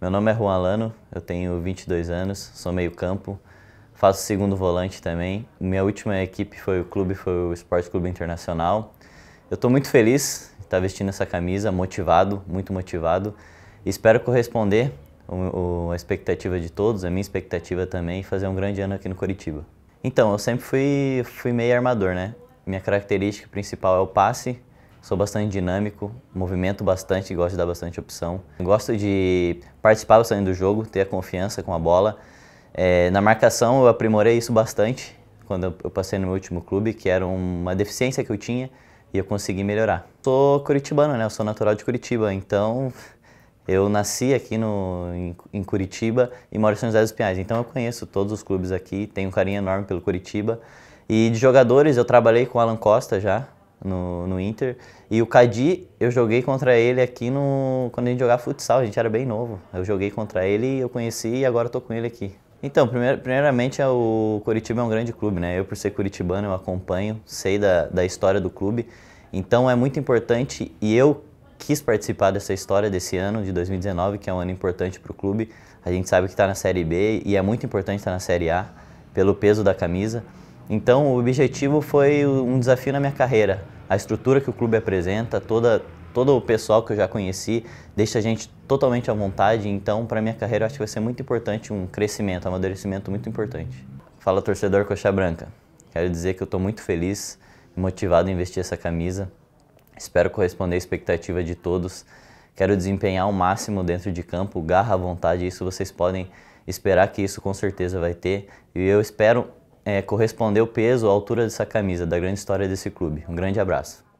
Meu nome é Juan Lano, eu tenho 22 anos, sou meio campo, faço segundo volante também. Minha última equipe foi o clube, foi o Esporte Clube Internacional. Eu estou muito feliz de estar tá vestindo essa camisa, motivado, muito motivado. Espero corresponder a expectativa de todos, a minha expectativa também, fazer um grande ano aqui no Coritiba. Então, eu sempre fui, fui meio armador, né? Minha característica principal é o passe, Sou bastante dinâmico, movimento bastante, gosto de dar bastante opção. Gosto de participar bastante do jogo, ter a confiança com a bola. É, na marcação eu aprimorei isso bastante quando eu passei no meu último clube, que era uma deficiência que eu tinha e eu consegui melhorar. Sou curitibano, né? Eu sou natural de Curitiba, então eu nasci aqui no, em, em, Curitiba e moro em São José dos Pinhais, então eu conheço todos os clubes aqui, tenho um carinho enorme pelo Curitiba. E de jogadores, eu trabalhei com o Alan Costa já, no, no Inter. E o Cadi, eu joguei contra ele aqui no quando a gente jogava futsal, a gente era bem novo. Eu joguei contra ele, eu conheci e agora estou com ele aqui. Então, primeir, primeiramente, é o Curitiba é um grande clube, né? Eu, por ser curitibano, eu acompanho, sei da, da história do clube. Então, é muito importante e eu quis participar dessa história desse ano de 2019, que é um ano importante para o clube. A gente sabe que está na Série B e é muito importante estar tá na Série A pelo peso da camisa. Então, o objetivo foi um desafio na minha carreira. A estrutura que o clube apresenta, toda, todo o pessoal que eu já conheci, deixa a gente totalmente à vontade. Então, para minha carreira, acho que vai ser muito importante um crescimento, um amadurecimento muito importante. Fala, torcedor Coxa Branca. Quero dizer que eu estou muito feliz e motivado a investir essa camisa. Espero corresponder à expectativa de todos. Quero desempenhar o máximo dentro de campo, garra à vontade, isso vocês podem esperar que isso com certeza vai ter. E eu espero é, corresponder o peso, a altura dessa camisa, da grande história desse clube. Um grande abraço.